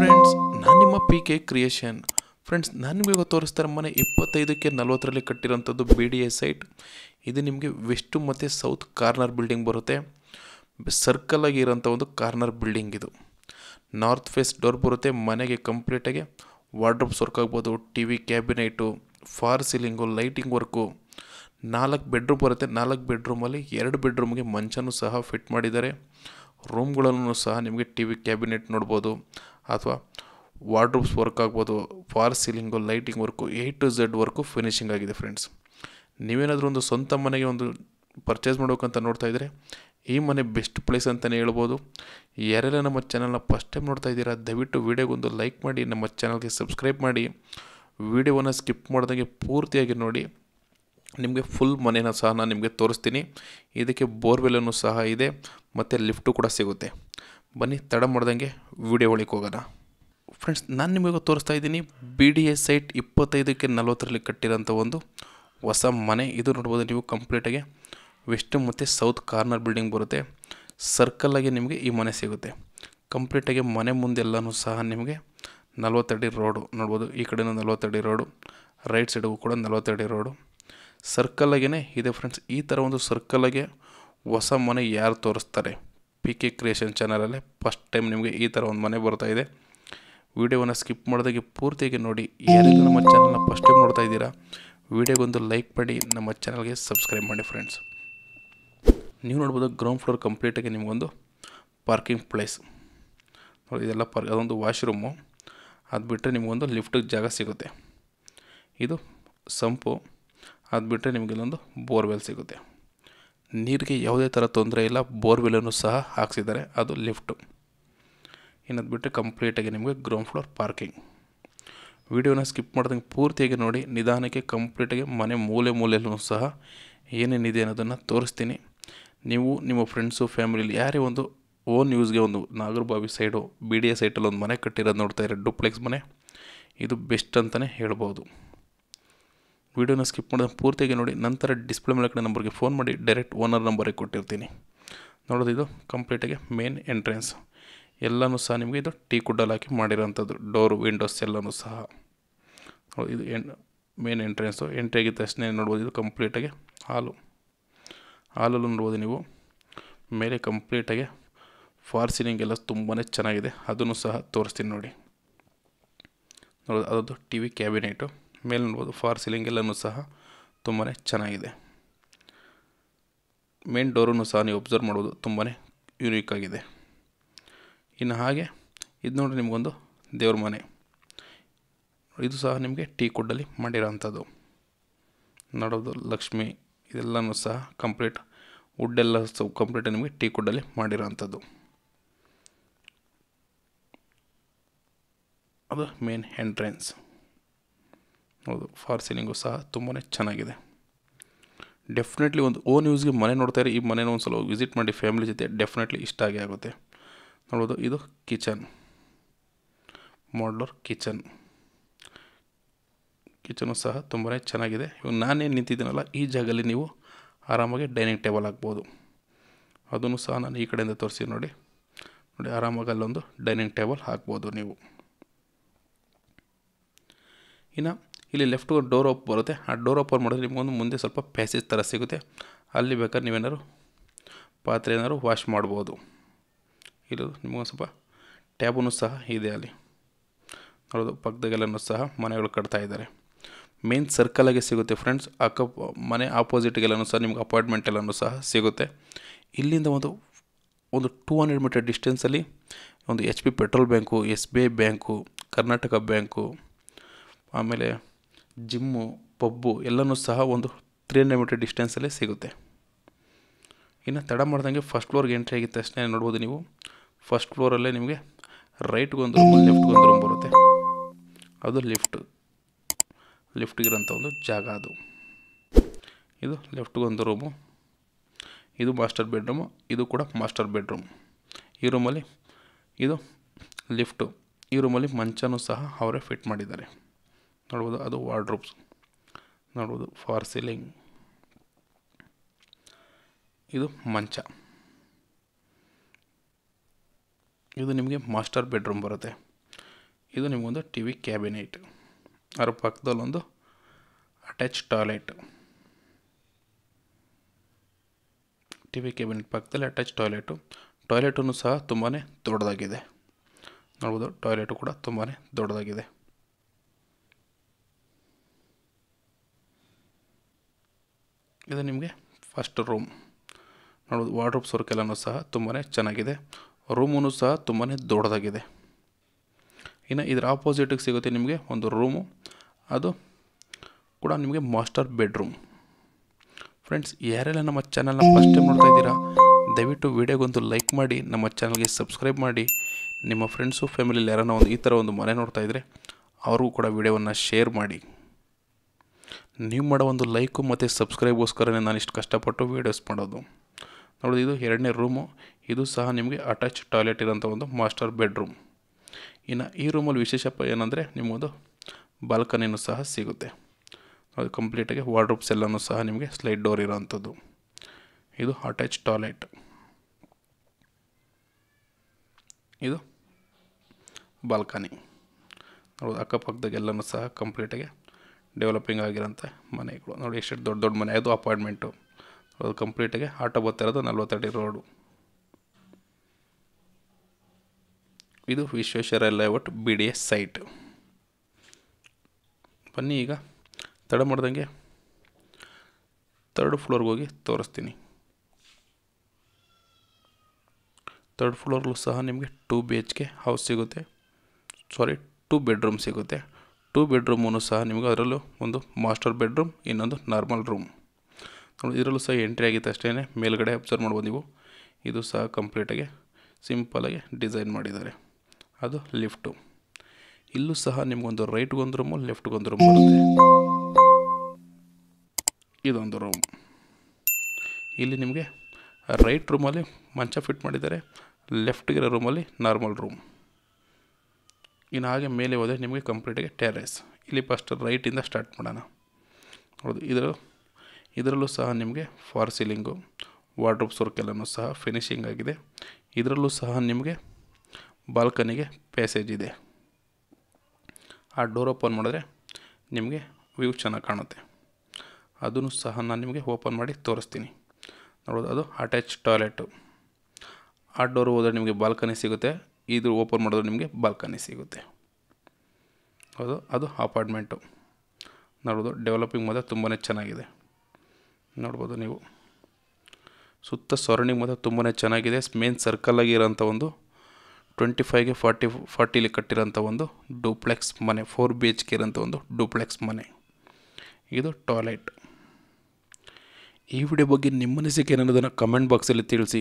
friends ನಾನು ನಿಮ್ಮ P K creation friends ನಾನು ನಿಮಗೆ ತೋರಿಸ್ತಾರೆ ಮನೆ ಇಪ್ಪತ್ತೈದಕ್ಕೆ ನಲ್ವತ್ತರಲ್ಲಿ ಕಟ್ಟಿರೋಂಥದ್ದು ಬಿ ಡಿ ಎಸ್ ಸೈಟ್ ಇದು ನಿಮಗೆ ವೆಸ್ಟು ಮತ್ತು ಸೌತ್ ಕಾರ್ನರ್ ಬಿಲ್ಡಿಂಗ್ ಬರುತ್ತೆ ಸರ್ಕಲ್ ಆಗಿ ಒಂದು ಕಾರ್ನರ್ ಬಿಲ್ಡಿಂಗ್ ಇದು ನಾರ್ತ್ ಫೇಸ್ ಡೋರ್ ಬರುತ್ತೆ ಮನೆಗೆ ಕಂಪ್ಲೀಟಾಗಿ ವಾರ್ಡ್ರೋಬ್ಸ್ ವರ್ಕ್ ಆಗ್ಬೋದು T V cabinet false ceiling lighting work ನಾಲ್ಕು ಬೆಡ್ರೂಮ್ ಬರುತ್ತೆ ನಾಲ್ಕು ಬೆಡ್ರೂಮಲ್ಲಿ ಎರಡು ಬೆಡ್ರೂಮ್ಗೆ ಮಂಚನೂ ಸಹ ಫಿಟ್ ಮಾಡಿದ್ದಾರೆ ರೂಮ್ಗಳನ್ನು ಸಹ ನಿಮಗೆ ಟಿ ವಿ ಕ್ಯಾಬಿನೆಟ್ ನೋಡ್ಬೋದು ಅಥವಾ ವಾರ್ಡ್ರೂಬ್ಸ್ ವರ್ಕ್ ಆಗ್ಬೋದು false ceiling lighting work A to Z work finishing ಆಗಿದೆ ಫ್ರೆಂಡ್ಸ್ ನೀವೇನಾದರೂ ಒಂದು ಸ್ವಂತ ಮನೆಗೆ ಒಂದು ಪರ್ಚೇಸ್ ಮಾಡಬೇಕಂತ ನೋಡ್ತಾ ಇದ್ದರೆ ಈ ಮನೆ ಬೆಸ್ಟ್ ಪ್ಲೇಸ್ ಅಂತಲೇ ಹೇಳ್ಬೋದು ಯಾರೆಲ್ಲ ನಮ್ಮ ಚಾನಲ್ನ ಫಸ್ಟ್ ಟೈಮ್ ನೋಡ್ತಾ ಇದ್ದೀರಾ ದಯವಿಟ್ಟು ಒಂದು ಲೈಕ್ ಮಾಡಿ ನಮ್ಮ ಚಾನಲ್ಗೆ ಸಬ್ಸ್ಕ್ರೈಬ್ ಮಾಡಿ ವೀಡಿಯೋವನ್ನು ಸ್ಕಿಪ್ ಮಾಡ್ದಂಗೆ ಪೂರ್ತಿಯಾಗಿ ನೋಡಿ ನಿಮಗೆ ಫುಲ್ ಮನೇನ ಸಹ ನಾನು ನಿಮಗೆ ತೋರಿಸ್ತೀನಿ ಇದಕ್ಕೆ ಬೋರ್ವೆಲನ್ನು ಸಹ ಇದೆ ಮತ್ತು ಲಿಫ್ಟು ಕೂಡ ಸಿಗುತ್ತೆ ಬನ್ನಿ ತಡ ಮಾಡ್ದಂಗೆ ವಿಡಿಯೋ ಒಳಗೆ ಹೋಗೋಣ ಫ್ರೆಂಡ್ಸ್ ನಾನು ನಿಮಗೆ ತೋರಿಸ್ತಾ ಇದ್ದೀನಿ ಬಿ ಡಿ ಎಸ್ ಸೈಟ್ ಇಪ್ಪತ್ತೈದಕ್ಕೆ ನಲವತ್ತರಲ್ಲಿ ಕಟ್ಟಿರೋಂಥ ಒಂದು ಹೊಸ ಮನೆ ಇದು ನೋಡ್ಬೋದು ನೀವು ಕಂಪ್ಲೀಟಾಗಿ ವೆಸ್ಟ್ ಮತ್ತು ಸೌತ್ ಕಾರ್ನರ್ ಬಿಲ್ಡಿಂಗ್ ಬರುತ್ತೆ ಸರ್ಕಲ್ಲಾಗಿ ನಿಮಗೆ ಈ ಮನೆ ಸಿಗುತ್ತೆ ಕಂಪ್ಲೀಟಾಗಿ ಮನೆ ಮುಂದೆಲ್ಲನೂ ಸಹ ನಿಮಗೆ ಅಡಿ ರೋಡು ನೋಡ್ಬೋದು ಈ ಕಡೆಯೂ ನಲ್ವತ್ತಡಿ ರೋಡು ರೈಟ್ ಸೈಡಿಗೂ ಕೂಡ ನಲವತ್ತಡಿ ರೋಡು ಸರ್ಕಲ್ಲಾಗೇ ಇದೆ ಫ್ರೆಂಡ್ಸ್ ಈ ಥರ ಒಂದು ಸರ್ಕಲ್ಲಾಗೆ ಹೊಸ ಮನೆ ಯಾರು ತೋರಿಸ್ತಾರೆ ಪಿ ಕೆ ಕ್ರಿಯೇಷನ್ ಚಾನಲಲ್ಲಿ ಫಸ್ಟ್ ಟೈಮ್ ನಿಮಗೆ ಈ ಥರ ಒಂದು ಮನೆ ಬರ್ತಾ ಇದೆ ವಿಡಿಯೋವನ್ನು ಸ್ಕಿಪ್ ಮಾಡೋದಾಗಿ ಪೂರ್ತಿಯಾಗಿ ನೋಡಿ ಯಾರೆಲ್ಲ ನಮ್ಮ ಚಾನಲ್ನ ಫಸ್ಟ್ ಟೈಮ್ ನೋಡ್ತಾ ಇದ್ದೀರಾ ವಿಡಿಯೋಗೊಂದು ಲೈಕ್ ಮಾಡಿ ನಮ್ಮ ಚಾನಲ್ಗೆ ಸಬ್ಸ್ಕ್ರೈಬ್ ಮಾಡಿ ಫ್ರೆಂಡ್ಸ್ ನೀವು ನೋಡ್ಬೋದು ಗ್ರೌಂಡ್ ಫ್ಲೋರ್ ಕಂಪ್ಲೀಟಾಗಿ ನಿಮಗೊಂದು ಪಾರ್ಕಿಂಗ್ ಪ್ಲೇಸ್ ನೋಡಿ ಇದೆಲ್ಲ ಪಾರ್ಕ್ ಅದೊಂದು ವಾಶ್ರೂಮು ಅದು ಬಿಟ್ಟರೆ ನಿಮಗೊಂದು ಲಿಫ್ಟಿಗೆ ಜಾಗ ಸಿಗುತ್ತೆ ಇದು ಸಂಪು ಅದು ಬಿಟ್ಟರೆ ಇಲ್ಲೊಂದು ಬೋರ್ವೆಲ್ ಸಿಗುತ್ತೆ ನೀರಿಗೆ ಯಾವುದೇ ಥರ ತೊಂದರೆ ಇಲ್ಲ ಬೋರ್ವೆಲ್ಲನ್ನು ಸಹ ಹಾಕ್ಸಿದ್ದಾರೆ ಅದು ಲಿಫ್ಟು ಇನ್ನದು ಬಿಟ್ಟರೆ ಕಂಪ್ಲೀಟಾಗಿ ನಿಮಗೆ ಗ್ರೌಂಡ್ ಫ್ಲೋರ್ ಪಾರ್ಕಿಂಗ್ ವಿಡಿಯೋನ ಸ್ಕಿಪ್ ಮಾಡ್ದಂಗೆ ಪೂರ್ತಿಯಾಗಿ ನೋಡಿ ನಿಧಾನಕ್ಕೆ ಕಂಪ್ಲೀಟಾಗಿ ಮನೆ ಮೂಲೆ ಮೂಲೆಯಲ್ಲೂ ಸಹ ಏನೇನಿದೆ ಅನ್ನೋದನ್ನು ತೋರಿಸ್ತೀನಿ ನೀವು ನಿಮ್ಮ ಫ್ರೆಂಡ್ಸು ಫ್ಯಾಮಿಲಿಲಿ ಯಾರೇ ಒಂದು ಓನ್ ಯೂಸ್ಗೆ ಒಂದು Nagarabhavi side B D A ಸೈಟಲ್ಲಿ ಒಂದು ಮನೆ ಕಟ್ಟಿರೋದು ನೋಡ್ತಾ ಇರೋ ಡುಪ್ಲೆಕ್ಸ್ ಮನೆ ಇದು ಬೆಸ್ಟ್ ಅಂತಲೇ ಹೇಳ್ಬೋದು ವಿಡಿಯೋನ ಸ್ಕಿಪ್ ಮಾಡಿದ ಪೂರ್ತಿಯಾಗಿ ನೋಡಿ ನಂತರ ಡಿಸ್ಪ್ಲೇ ಮೇಲೆ ಕಡೆ ನಂಬರ್ಗೆ ಫೋನ್ ಮಾಡಿ ಡೈರೆಕ್ಟ್ ಓನರ್ ನಂಬರಿಗೆ ಕೊಟ್ಟಿರ್ತೀನಿ ನೋಡೋದು ಇದು ಕಂಪ್ಲೀಟಾಗಿ ಮೇನ್ ಎಂಟ್ರೆನ್ಸ್ ಎಲ್ಲನೂ ಸಹ ನಿಮಗೆ ಇದು ಟೀ ಕುಡ್ಡಲ್ಲಿ ಹಾಕಿ ಮಾಡಿರೋಂಥದ್ದು ಡೋರು ವಿಂಡೋಸ್ ಎಲ್ಲನೂ ಸಹ ಇದು ಎನ್ ಮೇನ್ ಎಂಟ್ರೆನ್ಸು ಎಂಟ್ರಿ ಆಗಿದ್ದ ತಕ್ಷಣ ನೋಡ್ಬೋದು ಇದು ಕಂಪ್ಲೀಟಾಗಿ ಹಾಲು ಹಾಲಲ್ಲೂ ನೋಡ್ಬೋದು ನೀವು ಮೇಲೆ ಕಂಪ್ಲೀಟಾಗಿ ಫಾರ್ ಸೀಲಿಂಗ್ ಎಲ್ಲ ತುಂಬಾ ಚೆನ್ನಾಗಿದೆ ಅದನ್ನು ಸಹ ತೋರಿಸ್ತೀನಿ ನೋಡಿ ನೋಡೋದು ಅದೊಂದು ಟಿ ವಿ ಕ್ಯಾಬಿನೆಟು ಮೇಲೆ ನೋಡ್ಬೋದು ಫಾರ್ ಸೀಲಿಂಗ್ ಎಲ್ಲನೂ ಸಹ ತುಂಬಾ ಚೆನ್ನಾಗಿದೆ ಮೇನ್ ಡೋರನ್ನು ಸಹ ನೀವು ಒಬ್ಸರ್ವ್ ಮಾಡೋದು ತುಂಬಾ ಯುನೀಕ್ ಆಗಿದೆ ಇನ್ನು ಹಾಗೆ ಇದು ನೋಡಿ ನಿಮಗೊಂದು ದೇವ್ರ ಮನೆ ಇದು ಸಹ ನಿಮಗೆ ಟೀ ಕುಡ್ಡಲ್ಲಿ ಅಂಥದ್ದು ನೋಡೋದು ಲಕ್ಷ್ಮಿ ಇದೆಲ್ಲನೂ ಸಹ ಕಂಪ್ಲೀಟ್ ಎಲ್ಲ ಸಹ ಕಂಪ್ಲೀಟ್ ನಿಮಗೆ ಟೀ ಕುಡ್ಡಲ್ಲಿ ಮಾಡಿರೋಂಥದ್ದು ಅದು ಮೇನ್ ಎಂಟ್ರೆನ್ಸ್ ಹೌದು ಫಾರ್ ಸೀಲಿಂಗು ಸಹ ತುಂಬಾ ಚೆನ್ನಾಗಿದೆ ಡೆಫಿನೆಟ್ಲಿ ಒಂದು ಓನ್ ಯೂಸ್ಗೆ ಮನೆ ನೋಡ್ತಾ ಈ ಮನೆನ ಒಂದು ಸಲ ವಿಸಿಟ್ ಮಾಡಿ ಫ್ಯಾಮಿಲಿ ಜೊತೆ ಡೆಫಿನೆಟ್ಲಿ ಇಷ್ಟ ಆಗೇ ಆಗುತ್ತೆ ನೋಡೋದು ಇದು ಕಿಚನ್ ಮಾಡ್ಲರ್ ಕಿಚನ್ ಕಿಚನು ಸಹ ತುಂಬಾ ಚೆನ್ನಾಗಿದೆ ಇವಾಗ ನಾನೇನು ನಿಂತಿದ್ದೀನಲ್ಲ ಈ ಜಾಗದಲ್ಲಿ ನೀವು ಆರಾಮಾಗಿ ಡೈನಿಂಗ್ ಟೇಬಲ್ ಹಾಕ್ಬೋದು ಅದನ್ನು ಸಹ ನಾನು ಈ ಕಡೆಯಿಂದ ತೋರಿಸಿ ನೋಡಿ ನೋಡಿ ಆರಾಮಾಗಿ ಅಲ್ಲೊಂದು ಡೈನಿಂಗ್ ಟೇಬಲ್ ಹಾಕ್ಬೋದು ನೀವು ಇನ್ನು ಇಲ್ಲಿ ಲೆಫ್ಟ್ ಡೋರ್ ಓಪ್ ಬರುತ್ತೆ ಆ ಡೋರ್ ಓಪನ್ ಮಾಡಿದ್ರೆ ನಿಮಗೊಂದು ಮುಂದೆ ಸ್ವಲ್ಪ ಪ್ಯಾಸೇಜ್ ಥರ ಸಿಗುತ್ತೆ ಅಲ್ಲಿ ಬೇಕಾದ್ರೆ ನೀವೇನಾದ್ರು ಪಾತ್ರೆ ಏನಾದ್ರು ವಾಶ್ ಮಾಡ್ಬೋದು ಇಲ್ಲ ನಿಮಗೊಂದು ಸ್ವಲ್ಪ ಟ್ಯಾಬೂ ಸಹ ಇದೆ ಅಲ್ಲಿ ನೋಡೋದು ಪಕ್ಕದಾಗೆಲ್ಲೂ ಸಹ ಮನೆಗಳು ಕಟ್ತಾ ಇದ್ದಾರೆ ಮೇನ್ ಸರ್ಕಲಾಗೆ ಸಿಗುತ್ತೆ ಫ್ರೆಂಡ್ಸ್ ಅಕ್ಕ ಮನೆ ಆಪೋಸಿಟ್ಗೆಲ್ಲೂ ಸಹ ನಿಮ್ಗೆ ಅಪಾರ್ಟ್ಮೆಂಟ್ ಎಲ್ಲನೂ ಸಹ ಸಿಗುತ್ತೆ ಇಲ್ಲಿಂದ ಒಂದು ಒಂದು ಟೂ ಹಂಡ್ರೆಡ್ ಮೀಟರ್ ಡಿಸ್ಟೆನ್ಸಲ್ಲಿ ಒಂದು H P petrol bank S B I bank Karnataka bank ಆಮೇಲೆ ಜಿಮ್ಮು ಪಬ್ಬು ಎಲ್ಲನೂ ಸಹ ಒಂದು ತ್ರೀ ಹಂಡ್ರೆಡ್ ಮೀಟರ್ ಡಿಸ್ಟೆನ್ಸಲ್ಲೇ ಸಿಗುತ್ತೆ ಇನ್ನು ತಡ ಮಾಡ್ದಂಗೆ ಫಸ್ಟ್ ಫ್ಲೋರ್ಗೆ ಎಂಟ್ರಿ ಆಗಿದ್ದ ತಕ್ಷಣ ನೋಡ್ಬೋದು ನೀವು ಫಸ್ಟ್ ಫ್ಲೋರಲ್ಲೇ ನಿಮಗೆ ರೈಟ್ಗೊಂದು ರೂಮ್ ಲೆಫ್ಟ್ಗೊಂದು ರೂಮ್ ಬರುತ್ತೆ ಅದು ಲಿಫ್ಟ್ ಲಿಫ್ಟ್ಗಿರೋಂಥ ಒಂದು ಜಾಗ ಅದು ಇದು ಲೆಫ್ಟ್ಗೊಂದು ರೂಮು ಇದು ಮಾಸ್ಟರ್ ಬೆಡ್ರೂಮು ಇದು ಕೂಡ ಮಾಸ್ಟರ್ ಬೆಡ್ರೂಮ್ ಈ ರೂಮಲ್ಲಿ ಇದು ಲಿಫ್ಟು ಈ ರೂಮಲ್ಲಿ ಮಂಚನೂ ಸಹ ಅವರೇ ಫಿಟ್ ಮಾಡಿದ್ದಾರೆ ನೋಡ್ಬೋದು ಅದು ವಾರ್ಡ್ರೂಬ್ಸ್ ನೋಡ್ಬೋದು ಫಾರ್ ಸೀಲಿಂಗ್ ಇದು ಮಂಚ ಇದು ನಿಮಗೆ ಮಾಸ್ಟರ್ ಬೆಡ್ರೂಮ್ ಬರುತ್ತೆ ಇದು ನಿಮಗೊಂದು ಟಿ ವಿ ಕ್ಯಾಬಿನೆಟ್ ಅದರ ಪಕ್ಕದಲ್ಲೊಂದು attach toilet T V cabinet ಪಕ್ಕದಲ್ಲಿ ಅಟ್ಯಾಚ್ ಟಾಯ್ಲೆಟು ಟಾಯ್ಲೆಟೂ ಸಹ ತುಂಬಾ ದೊಡ್ಡದಾಗಿದೆ ನೋಡ್ಬೋದು ಟಾಯ್ಲೆಟು ಕೂಡ ತುಂಬಾ ದೊಡ್ಡದಾಗಿದೆ ಇದು ನಿಮಗೆ ಫಸ್ಟ್ ರೂಮ್ ನೋಡೋದು ವಾರ್ಡ್ರೋಬ್ಸ್ ವರ್ಕೆಲ್ಲನೂ ಸಹ ತುಂಬಾ ಚೆನ್ನಾಗಿದೆ ರೂಮೂ ಸಹ ತುಂಬಾ ದೊಡ್ಡದಾಗಿದೆ ಇನ್ನು ಇದರ ಆಪೋಸಿಟಿಗೆ ಸಿಗುತ್ತೆ ನಿಮಗೆ ಒಂದು ರೂಮು ಅದು ಕೂಡ ನಿಮಗೆ ಮಾಸ್ಟರ್ ಬೆಡ್ರೂಮ್ ಫ್ರೆಂಡ್ಸ್ ಯಾರೆಲ್ಲ ನಮ್ಮ ಚಾನಲ್ನ ಫಸ್ಟ್ ಟೈಮ್ ನೋಡ್ತಾ ಇದ್ದೀರಾ ದಯವಿಟ್ಟು ವಿಡಿಯೋಗೊಂದು ಲೈಕ್ ಮಾಡಿ ನಮ್ಮ ಚಾನಲ್ಗೆ ಸಬ್ಸ್ಕ್ರೈಬ್ ಮಾಡಿ ನಿಮ್ಮ ಫ್ರೆಂಡ್ಸು ಫ್ಯಾಮಿಲಿಯಲ್ಲಿ ಯಾರನ್ನ ಒಂದು ಈ ಥರ ಒಂದು ಮನೆ ನೋಡ್ತಾ ಇದ್ದರೆ ಅವ್ರಿಗೂ ಕೂಡ ವೀಡಿಯೋವನ್ನು ಶೇರ್ ಮಾಡಿ ನೀವು ಮಾಡೋ ಒಂದು ಲೈಕು ಮತ್ತು ಸಬ್ಸ್ಕ್ರೈಬ್ಗೋಸ್ಕರನೇ ನಾನು ಇಷ್ಟು ಕಷ್ಟಪಟ್ಟು ವೀಡಿಯೋಸ್ ಮಾಡೋದು ನೋಡೋದು ಇದು ಎರಡನೇ ರೂಮು ಇದು ಸಹ ನಿಮಗೆ ಅಟ್ಯಾಚ್ ಟಾಯ್ಲೆಟ್ ಇರೋಂಥ ಒಂದು ಮಾಸ್ಟರ್ ಬೆಡ್ರೂಮ್ ಇನ್ನು ಈ ರೂಮಲ್ಲಿ ವಿಶೇಷಪ್ಪ ಏನಂದರೆ ನಿಮ್ಮದು ಬಾಲ್ಕನಿನೂ ಸಹ ಸಿಗುತ್ತೆ ಅದು ಕಂಪ್ಲೀಟಾಗಿ ವಾರ್ಡ್ರೂಪ್ಸ್ ಎಲ್ಲನೂ ಸಹ ನಿಮಗೆ ಸ್ಲೈಡ್ ಡೋರ್ ಇರೋವಂಥದ್ದು ಇದು ಅಟ್ಯಾಚ್ ಟಾಯ್ಲೆಟ್ ಇದು ಬಾಲ್ಕನಿ ನೋಡೋದು ಅಕ್ಕಪಕ್ಕದಾಗೆಲ್ಲನೂ ಸಹ ಕಂಪ್ಲೀಟಾಗಿ ಡೆವಲಪಿಂಗ್ ಆಗಿರೋಂಥ ಮನೆಗಳು ನೋಡಿ ಎಷ್ಟು ದೊಡ್ಡ ದೊಡ್ಡ ಮನೆ ಅದು ಅಪಾರ್ಟ್ಮೆಂಟು ಅದು ಕಂಪ್ಲೀಟಾಗಿ ಆಟೋ ಬತ್ತಿರೋದು ನಲ್ವತ್ತಡಿ ರೋಡು ಇದು Vishweshwara layout B D S site ಬನ್ನಿ ಈಗ ತಡ ಮಾಡ್ದಂಗೆ ತರ್ಡ್ ಫ್ಲೋರ್ಗೆ ಹೋಗಿ ತೋರಿಸ್ತೀನಿ ತರ್ಡ್ ಫ್ಲೋರ್ಲು ಸಹ ನಿಮಗೆ two B H K house ಸಿಗುತ್ತೆ ಸಾರಿ ಟೂ ಬೆಡ್ರೂಮ್ ಸಿಗುತ್ತೆ ಟೂ ಬೆಡ್ರೂಮನ್ನು ಸಹ ನಿಮಗೆ ಅದರಲ್ಲೂ ಒಂದು ಮಾಸ್ಟರ್ ಬೆಡ್ರೂಮ್ ಇನ್ನೊಂದು ನಾರ್ಮಲ್ ರೂಮ್ ನೋಡಿ ಇದರಲ್ಲೂ ಸಹ ಎಂಟ್ರಿ ಆಗಿತ್ತು ಅಷ್ಟೇ ಮೇಲ್ಗಡೆ ಅಬ್ಸರ್ವ್ ಮಾಡ್ಬೋದು ನೀವು ಇದು ಸಹ ಕಂಪ್ಲೀಟಾಗಿ ಸಿಂಪಲಾಗಿ ಡಿಸೈನ್ ಮಾಡಿದ್ದಾರೆ ಅದು ಲಿಫ್ಟು ಇಲ್ಲೂ ಸಹ ನಿಮಗೊಂದು ರೈಟ್ಗೊಂದು ರೂಮು ಲೆಫ್ಟ್ಗೊಂದು ರೂಮ್ ಬರುತ್ತೆ ಇದೊಂದು ರೂಮ್ ಇಲ್ಲಿ ನಿಮಗೆ ರೈಟ್ ರೂಮಲ್ಲಿ ಮಂಚ ಫಿಟ್ ಮಾಡಿದ್ದಾರೆ ಲೆಫ್ಟ್ಗಿರೋ ರೂಮಲ್ಲಿ ನಾರ್ಮಲ್ ರೂಮ್ ಇನ್ನು ಹಾಗೆ ಮೇಲೆ ಹೋದರೆ ನಿಮಗೆ ಕಂಪ್ಲೀಟಾಗಿ ಟೆರೆಸ್ ಇಲ್ಲಿ ಫಸ್ಟ್ ರೈಟಿಂದ ಸ್ಟಾರ್ಟ್ ಮಾಡೋಣ ಹೌದು ಇದರ ಇದರಲ್ಲೂ ಸಹ ನಿಮಗೆ ಫಾರ್ ಸೀಲಿಂಗು ವಾರ್ಡ್ರೋಬ್ಸ್ ಸರ್ಕಲನ್ನು ಸಹ ಫಿನಿಶಿಂಗ್ ಆಗಿದೆ ಇದರಲ್ಲೂ ಸಹ ನಿಮಗೆ ಬಾಲ್ಕನಿಗೆ ಪ್ಯಾಸೇಜ್ ಇದೆ ಆ ಡೋರ್ ಓಪನ್ ಮಾಡಿದ್ರೆ ನಿಮಗೆ ವ್ಯೂ ಚೆನ್ನಾಗಿ ಕಾಣುತ್ತೆ ಅದನ್ನು ಸಹ ನಾನು ನಿಮಗೆ ಓಪನ್ ಮಾಡಿ ತೋರಿಸ್ತೀನಿ ನೋಡೋದು ಅದು ಅಟ್ಯಾಚ್ ಟಾಯ್ಲೆಟು ಆ ಡೋರ್ ಹೋದರೆ ನಿಮಗೆ ಬಾಲ್ಕನಿ ಸಿಗುತ್ತೆ ಇದು ಓಪನ್ ಮಾಡಿದ್ರೆ ನಿಮಗೆ ಬಾಲ್ಕನಿ ಸಿಗುತ್ತೆ ಹೌದು ಅದು ಅಪಾರ್ಟ್ಮೆಂಟು ನೋಡ್ಬೋದು ಡೆವಲಪಿಂಗ್ ಮಾತ್ರ ತುಂಬಾ ಚೆನ್ನಾಗಿದೆ ನೋಡ್ಬೋದು ನೀವು ಸುತ್ತ ಸರೌಂಡಿಂಗ್ ಮಾತ್ರ ತುಂಬಾ ಚೆನ್ನಾಗಿದೆ ಮೇನ್ ಸರ್ಕಲಾಗಿ ಒಂದು ಟ್ವೆಂಟಿ ಫೈವ್ಗೆ ಫಾರ್ಟಿ ಫಾರ್ಟಿಲಿ ಕಟ್ಟಿರೋಂಥ ಒಂದು ಡೂಪ್ಲೆಕ್ಸ್ ಮನೆ ಫೋರ್ ಬಿ ಎಚ್ ಕೆ ಇರೋಂಥ ಒಂದು ಡೂಪ್ಲೆಕ್ಸ್ ಮನೆ ಇದು ಟಾಯ್ಲೆಟ್ ಈ ವಿಡಿಯೋ ಬಗ್ಗೆ ನಿಮ್ಮ ಅನಿಸಿಕೆ ಏನನ್ನೋದನ್ನು ಕಮೆಂಟ್ ಬಾಕ್ಸಲ್ಲಿ ತಿಳಿಸಿ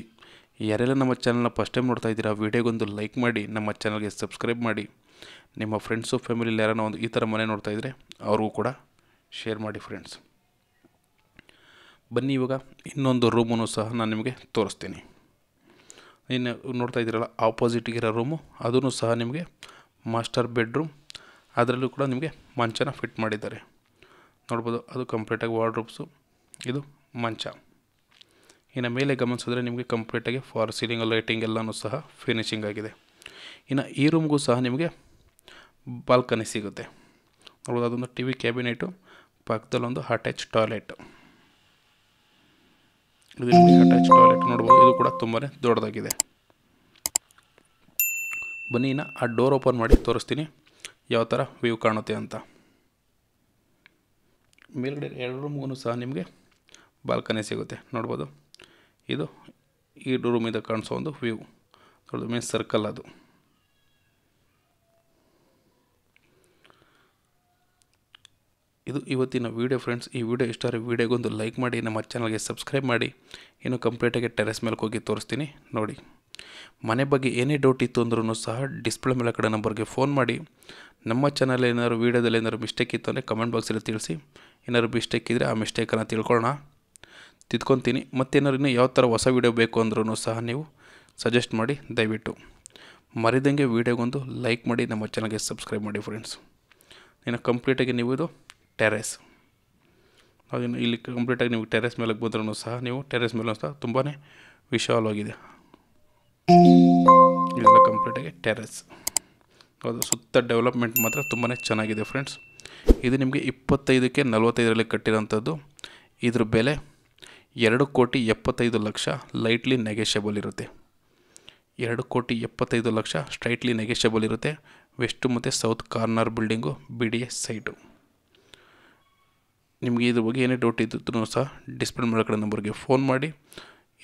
ಯಾರೆಲ್ಲ ನಮ್ಮ ಚಾನಲ್ನ ಫಸ್ಟ್ ಟೈಮ್ ನೋಡ್ತಾ ಇದ್ದೀರಾ ವೀಡಿಯೋಗೊಂದು ಲೈಕ್ ಮಾಡಿ ನಮ್ಮ ಚಾನಲ್ಗೆ ಸಬ್ಸ್ಕ್ರೈಬ್ ಮಾಡಿ ನಿಮ್ಮ ಫ್ರೆಂಡ್ಸು ಫ್ಯಾಮಿಲಿಯಲ್ಲಿ ಯಾರನ್ನ ಒಂದು ಈ ಥರ ಮನೆ ನೋಡ್ತಾ ಇದ್ದರೆ ಅವ್ರಿಗೂ ಕೂಡ ಶೇರ್ ಮಾಡಿ ಫ್ರೆಂಡ್ಸ್ ಬನ್ನಿ ಇವಾಗ ಇನ್ನೊಂದು ರೂಮನ್ನು ಸಹ ನಾನು ನಿಮಗೆ ತೋರಿಸ್ತೀನಿ ಇನ್ನು ನೋಡ್ತಾ ಇದ್ದೀರಲ್ಲ ಆಪೋಸಿಟ್ಗಿರೋ ರೂಮು ಅದೂ ಸಹ ನಿಮಗೆ ಮಾಸ್ಟರ್ ಬೆಡ್ರೂಮ್ ಅದರಲ್ಲೂ ಕೂಡ ನಿಮಗೆ ಮಂಚನ ಫಿಟ್ ಮಾಡಿದ್ದಾರೆ ನೋಡ್ಬೋದು ಅದು ಕಂಪ್ಲೀಟಾಗಿ ವಾರ್ಡ್ರೂಬ್ಸು ಇದು ಮಂಚ ಇನ್ನು ಮೇಲೆ ಗಮನಿಸಿದ್ರೆ ನಿಮಗೆ ಕಂಪ್ಲೀಟಾಗಿ ಫಾರ್ ಸೀಲಿಂಗ್ ಲೈಟಿಂಗ್ ಎಲ್ಲನೂ ಸಹ ಫಿನಿಶಿಂಗ್ ಆಗಿದೆ ಇನ್ನು ಈ ರೂಮ್ಗೂ ಸಹ ನಿಮಗೆ ಬಾಲ್ಕನಿ ಸಿಗುತ್ತೆ ನೋಡ್ಬೋದು ಅದೊಂದು ಟಿ ವಿ ಕ್ಯಾಬಿನೆಟು ಪಕ್ಕದಲ್ಲೊಂದು ಅಟ್ಯಾಚ್ ಟಾಯ್ಲೆಟ್ ಇದು ಅಟ್ಯಾಚ್ ಟಾಯ್ಲೆಟ್ ನೋಡ್ಬೋದು ಇದು ಕೂಡ ತುಂಬಾ ದೊಡ್ಡದಾಗಿದೆ ಬನ್ನಿ ಇನ್ನು ಆ ಡೋರ್ ಓಪನ್ ಮಾಡಿ ತೋರಿಸ್ತೀನಿ ಯಾವ ಥರ ವ್ಯೂ ಕಾಣುತ್ತೆ ಅಂತ ಮೇಲ್ಗಡೆ ಎರಡು ರೂಮ್ಗೂ ಸಹ ನಿಮಗೆ ಬಾಲ್ಕನಿ ಸಿಗುತ್ತೆ ನೋಡ್ಬೋದು ಇದು ಈ ರೂಮಿಂದ ಕಾಣಿಸೋ ಒಂದು ವ್ಯೂ ಅದರದ್ದು ಮೀನ್ಸ್ ಸರ್ಕಲ್ ಅದು ಇದು ಇವತ್ತಿನ ವೀಡಿಯೋ ಫ್ರೆಂಡ್ಸ್ ಈ ವಿಡಿಯೋ ಇಷ್ಟ ಆದರೆ ವೀಡಿಯೋಗೊಂದು ಲೈಕ್ ಮಾಡಿ ನಮ್ಮ ಚಾನಲ್ಗೆ ಸಬ್ಸ್ಕ್ರೈಬ್ ಮಾಡಿ ಇನ್ನೂ ಕಂಪ್ಲೀಟಾಗಿ ಟೆರೆಸ್ ಮೇಲೆ ಹೋಗಿ ತೋರಿಸ್ತೀನಿ ನೋಡಿ ಮನೆ ಬಗ್ಗೆ ಏನೇ ಡೌಟ್ ಇತ್ತು ಅಂದ್ರೂ ಸಹ ಡಿಸ್ಪ್ಲೇ ಮೇಲೆ ಕಡೆ ನಂಬರ್ಗೆ ಫೋನ್ ಮಾಡಿ ನಮ್ಮ ಚಾನಲ್ ಏನಾದ್ರು ವೀಡಿಯೋದಲ್ಲಿ ಏನಾದರೂ ಮಿಸ್ಟೇಕ್ ಇತ್ತು ಅಂದರೆ ಕಮೆಂಟ್ ಬಾಕ್ಸಲ್ಲಿ ತಿಳಿಸಿ ಏನಾದರೂ ಮಿಸ್ಟೇಕ್ ಇದ್ದರೆ ಆ ಮಿಸ್ಟೇಕನ್ನು ತಿಳ್ಕೊಳ್ಳೋಣ ತಿದ್ಕೊತೀನಿ ಮತ್ತೇನಾದ್ರು ಇನ್ನೂ ಯಾವ ಥರ ಹೊಸ ವೀಡಿಯೋ ಬೇಕು ಅಂದ್ರೂ ಸಹ ನೀವು ಸಜೆಸ್ಟ್ ಮಾಡಿ ದಯವಿಟ್ಟು ಮರಿದಂಗೆ ವೀಡಿಯೋಗೊಂದು ಲೈಕ್ ಮಾಡಿ ನಮ್ಮ ಚಾನಲ್ಗೆ ಸಬ್ಸ್ಕ್ರೈಬ್ ಮಾಡಿ ಫ್ರೆಂಡ್ಸ್ ಇನ್ನು ಕಂಪ್ಲೀಟಾಗಿ ನೀವು ಇದು ಟೆರೆಸ್ ಅದೇನು ಇಲ್ಲಿ ಕಂಪ್ಲೀಟಾಗಿ ನೀವು ಟೆರೆಸ್ ಮೇಲೆ ಬಂದ್ರೂ ಸಹ ನೀವು ಟೆರೆಸ್ ಮೇಲೂ ಸಹ ತುಂಬಾ ವಿಶಾಲವಾಗಿದೆ ಇಲ್ಲ ಕಂಪ್ಲೀಟಾಗಿ ಟೆರೆಸ್ ಅದು ಸುತ್ತ ಡೆವಲಪ್ಮೆಂಟ್ ಮಾತ್ರ ತುಂಬಾ ಚೆನ್ನಾಗಿದೆ ಫ್ರೆಂಡ್ಸ್ ಇದು ನಿಮಗೆ ಇಪ್ಪತ್ತೈದಕ್ಕೆ ನಲವತ್ತೈದರಲ್ಲಿ ಕಟ್ಟಿರೋಂಥದ್ದು ಇದ್ರ ಬೆಲೆ ಎರಡು ಕೋಟಿ ಎಪ್ಪತ್ತೈದು ಲಕ್ಷ ಲೈಟ್ಲಿ ನೆಗೆಷಬಲ್ ಇರುತ್ತೆ ಎರಡು ಕೋಟಿ ಎಪ್ಪತ್ತೈದು ಲಕ್ಷ ಸ್ಟ್ರೈಟ್ಲಿ ನೆಗೆಷಬಲ್ ಇರುತ್ತೆ ವೆಸ್ಟು ಮತ್ತು south corner building B D S site ನಿಮಗೆ ಇದ್ರ ಬಗ್ಗೆ ಏನೇ ಡೌಟ್ ಇದ್ದರೂ ಸಹ ಡಿಸ್ಪ್ಲೇ ಮಾಡೋ ನಂಬರ್ಗೆ ಫೋನ್ ಮಾಡಿ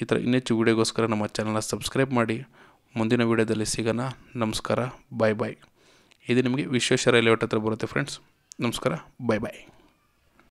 ಈ ಥರ ಇನ್ನೆಚ್ಚು ವೀಡಿಯೋಗೋಸ್ಕರ ನಮ್ಮ ಚಾನಲ್ನ ಸಬ್ಸ್ಕ್ರೈಬ್ ಮಾಡಿ ಮುಂದಿನ ವೀಡಿಯೋದಲ್ಲಿ ಸಿಗೋಣ ನಮಸ್ಕಾರ ಬಾಯ್ ಬಾಯ್ ಇದು ನಿಮಗೆ ವಿಶ್ವೇಶ್ವರ ಲೇಔಟ್ ಹತ್ರ ಬರುತ್ತೆ ಫ್ರೆಂಡ್ಸ್ ನಮಸ್ಕಾರ ಬಾಯ್ ಬಾಯ್